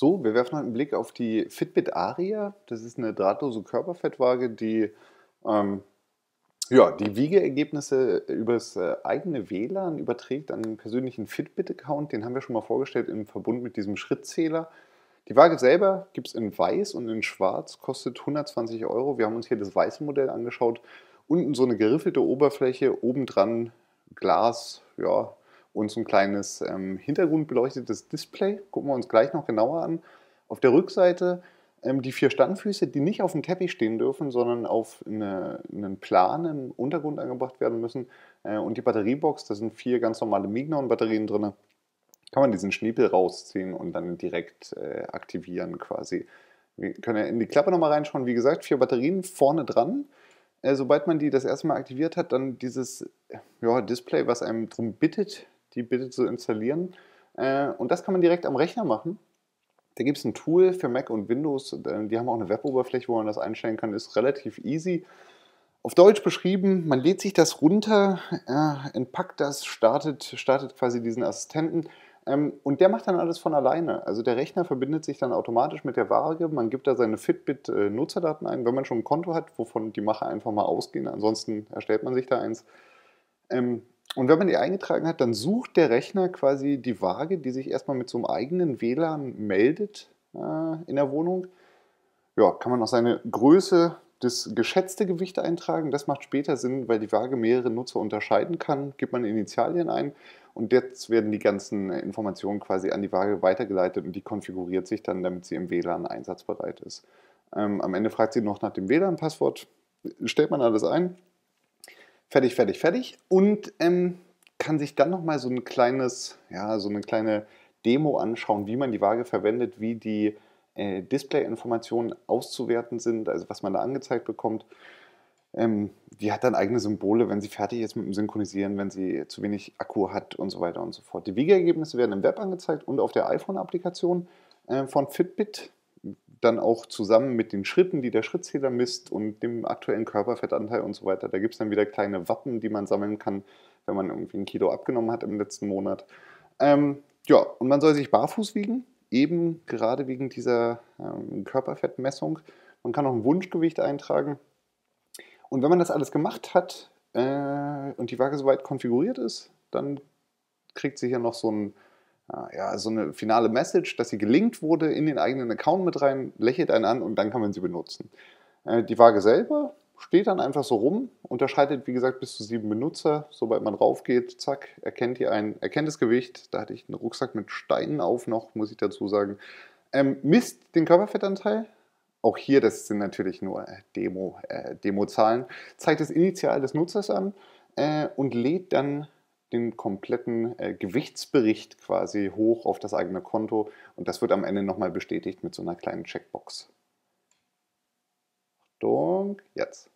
So, wir werfen heute einen Blick auf die Fitbit Aria. Das ist eine drahtlose Körperfettwaage, die ähm, ja, die Wiegeergebnisse übers äh, eigene WLAN überträgt an den persönlichen Fitbit-Account. Den haben wir schon mal vorgestellt im Verbund mit diesem Schrittzähler. Die Waage selber gibt es in weiß und in schwarz, kostet 120 Euro. Wir haben uns hier das weiße Modell angeschaut. Unten so eine geriffelte Oberfläche, obendran Glas, ja, und so ein kleines ähm, hintergrundbeleuchtetes Display. Gucken wir uns gleich noch genauer an. Auf der Rückseite ähm, die vier Standfüße, die nicht auf dem Teppich stehen dürfen, sondern auf eine, einen Plan im Untergrund angebracht werden müssen. Äh, und die Batteriebox, da sind vier ganz normale Mignon-Batterien drin. Kann man diesen Schniepel rausziehen und dann direkt äh, aktivieren quasi. Wir können ja in die Klappe nochmal reinschauen. Wie gesagt, vier Batterien vorne dran äh, sobald man die das erste Mal aktiviert hat, dann dieses ja, Display, was einem darum bittet, die bitte zu installieren. Äh, und das kann man direkt am Rechner machen. Da gibt es ein Tool für Mac und Windows, äh, die haben auch eine Web-Oberfläche, wo man das einstellen kann, ist relativ easy. Auf Deutsch beschrieben, man lädt sich das runter, äh, entpackt das, startet, startet quasi diesen Assistenten ähm, und der macht dann alles von alleine. Also der Rechner verbindet sich dann automatisch mit der Waage. Man gibt da seine Fitbit-Nutzerdaten ein, wenn man schon ein Konto hat, wovon die Macher einfach mal ausgehen. Ansonsten erstellt man sich da eins. Ähm, und wenn man die eingetragen hat, dann sucht der Rechner quasi die Waage, die sich erstmal mit so einem eigenen WLAN meldet äh, in der Wohnung. Ja, kann man auch seine Größe, das geschätzte Gewicht eintragen. Das macht später Sinn, weil die Waage mehrere Nutzer unterscheiden kann. Gibt man Initialien ein und jetzt werden die ganzen Informationen quasi an die Waage weitergeleitet und die konfiguriert sich dann, damit sie im WLAN einsatzbereit ist. Ähm, am Ende fragt sie noch nach dem WLAN-Passwort. Stellt man alles ein, fertig, fertig, fertig. Und ähm, kann sich dann nochmal so ein kleines, ja, so eine kleine Demo anschauen, wie man die Waage verwendet, wie die äh, Display-Informationen auszuwerten sind, also was man da angezeigt bekommt. Ähm, die hat dann eigene Symbole, wenn sie fertig ist mit dem Synchronisieren, wenn sie zu wenig Akku hat und so weiter und so fort. Die Wiegeergebnisse werden im Web angezeigt und auf der iPhone-Applikation äh, von Fitbit dann auch zusammen mit den Schritten, die der Schrittzähler misst und dem aktuellen Körperfettanteil und so weiter. Da gibt es dann wieder kleine Wappen, die man sammeln kann, wenn man irgendwie ein Kilo abgenommen hat im letzten Monat. Ähm, ja, und man soll sich barfuß wiegen, eben gerade wegen dieser ähm, Körperfettmessung. Man kann auch ein Wunschgewicht eintragen. Und wenn man das alles gemacht hat äh, und die Waage soweit konfiguriert ist, dann kriegt sie hier noch so ein Ah, ja, also so eine finale Message, dass sie gelinkt wurde, in den eigenen Account mit rein, lächelt einen an und dann kann man sie benutzen. Äh, die Waage selber steht dann einfach so rum, unterscheidet wie gesagt bis zu sieben Benutzer. Sobald man raufgeht, zack, erkennt ihr ein, erkennt das Gewicht. Da hatte ich einen Rucksack mit Steinen auf noch, muss ich dazu sagen. Ähm, misst den Körperfettanteil. Auch hier, das sind natürlich nur äh, Demo, äh, Demo-Zahlen. Zeigt das Initial des Nutzers an äh, und lädt dann den kompletten äh, Gewichtsbericht quasi hoch auf das eigene Konto und das wird am Ende nochmal bestätigt mit so einer kleinen Checkbox. Achtung, jetzt.